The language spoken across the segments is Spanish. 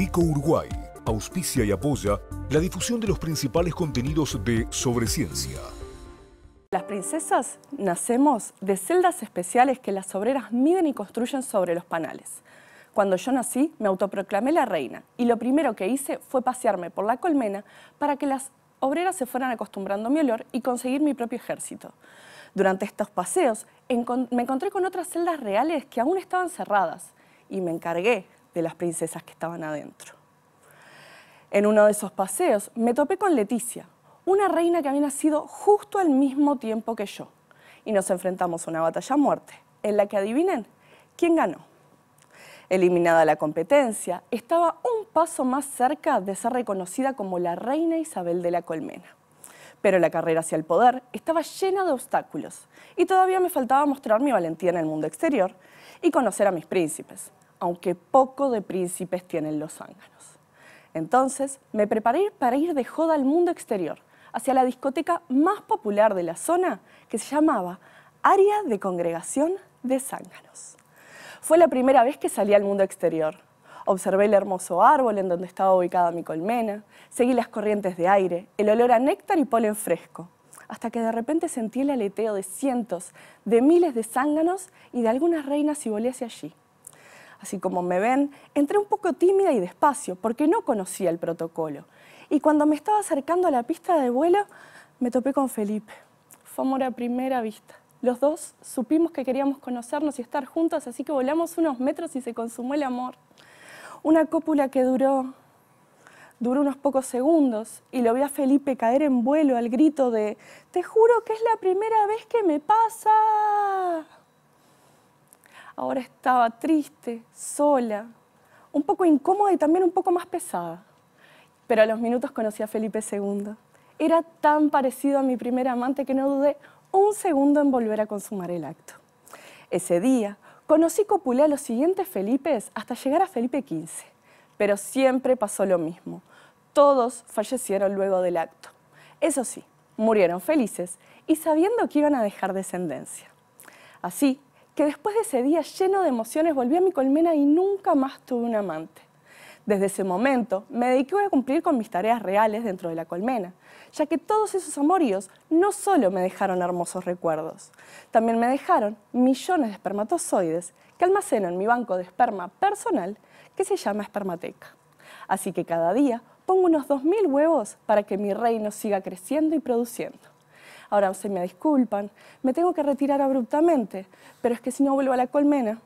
Rico Uruguay auspicia y apoya la difusión de los principales contenidos de Sobre Ciencia. Las princesas nacemos de celdas especiales que las obreras miden y construyen sobre los panales. Cuando yo nací, me autoproclamé la reina y lo primero que hice fue pasearme por la colmena para que las obreras se fueran acostumbrando a mi olor y conseguir mi propio ejército. Durante estos paseos me encontré con otras celdas reales que aún estaban cerradas y me encargué de las princesas que estaban adentro. En uno de esos paseos me topé con Leticia, una reina que había nacido justo al mismo tiempo que yo, y nos enfrentamos a una batalla a muerte, en la que adivinen quién ganó. Eliminada la competencia, estaba un paso más cerca de ser reconocida como la reina Isabel de la Colmena. Pero la carrera hacia el poder estaba llena de obstáculos y todavía me faltaba mostrar mi valentía en el mundo exterior y conocer a mis príncipes, aunque poco de príncipes tienen los zánganos. Entonces me preparé para ir de joda al mundo exterior, hacia la discoteca más popular de la zona, que se llamaba Área de Congregación de Zánganos. Fue la primera vez que salí al mundo exterior. Observé el hermoso árbol en donde estaba ubicada mi colmena, seguí las corrientes de aire, el olor a néctar y polen fresco, hasta que de repente sentí el aleteo de cientos, de miles de zánganos y de algunas reinas y volé hacia allí así como me ven, entré un poco tímida y despacio porque no conocía el protocolo. Y cuando me estaba acercando a la pista de vuelo, me topé con Felipe. Fue a primera vista. Los dos supimos que queríamos conocernos y estar juntos, así que volamos unos metros y se consumó el amor. Una cópula que duró, duró unos pocos segundos y lo vi a Felipe caer en vuelo al grito de, te juro que es la primera vez que me pasa ahora estaba triste, sola, un poco incómoda y también un poco más pesada. Pero a los minutos conocí a Felipe II. Era tan parecido a mi primer amante que no dudé un segundo en volver a consumar el acto. Ese día conocí copulé a los siguientes Felipes hasta llegar a Felipe XV, pero siempre pasó lo mismo. Todos fallecieron luego del acto. Eso sí, murieron felices y sabiendo que iban a dejar descendencia. Así, que después de ese día lleno de emociones volví a mi colmena y nunca más tuve un amante. Desde ese momento me dediqué a cumplir con mis tareas reales dentro de la colmena, ya que todos esos amoríos no solo me dejaron hermosos recuerdos, también me dejaron millones de espermatozoides que almaceno en mi banco de esperma personal que se llama espermateca. Así que cada día pongo unos 2.000 huevos para que mi reino siga creciendo y produciendo ahora se me disculpan, me tengo que retirar abruptamente, pero es que si no vuelvo a la colmena,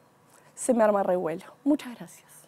se me arma revuelo. Muchas gracias.